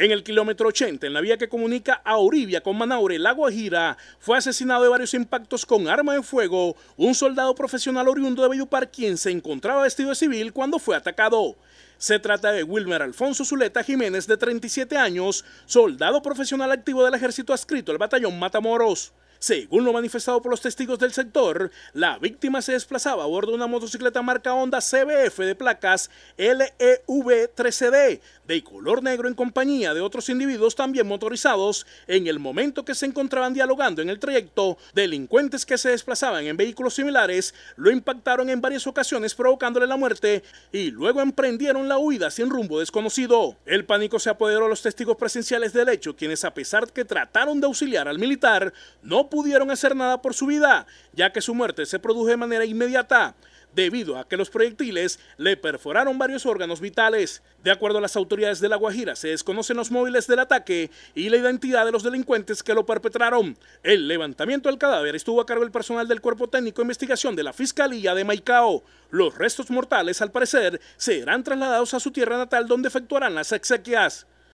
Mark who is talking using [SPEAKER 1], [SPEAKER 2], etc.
[SPEAKER 1] En el kilómetro 80, en la vía que comunica a Oribia con Manaure, La Guajira, fue asesinado de varios impactos con arma de fuego un soldado profesional oriundo de Bellupar quien se encontraba vestido de civil cuando fue atacado. Se trata de Wilmer Alfonso Zuleta Jiménez, de 37 años, soldado profesional activo del ejército adscrito al batallón Matamoros. Según lo manifestado por los testigos del sector, la víctima se desplazaba a bordo de una motocicleta marca Honda CBF de placas LEV-13D de color negro en compañía de otros individuos también motorizados en el momento que se encontraban dialogando en el trayecto, delincuentes que se desplazaban en vehículos similares lo impactaron en varias ocasiones provocándole la muerte y luego emprendieron la huida sin rumbo desconocido. El pánico se apoderó a los testigos presenciales del hecho, quienes a pesar que trataron de auxiliar al militar, no pudieron hacer nada por su vida, ya que su muerte se produjo de manera inmediata debido a que los proyectiles le perforaron varios órganos vitales. De acuerdo a las autoridades de La Guajira, se desconocen los móviles del ataque y la identidad de los delincuentes que lo perpetraron. El levantamiento del cadáver estuvo a cargo del personal del Cuerpo Técnico de Investigación de la Fiscalía de Maicao. Los restos mortales, al parecer, serán trasladados a su tierra natal donde efectuarán las exequias.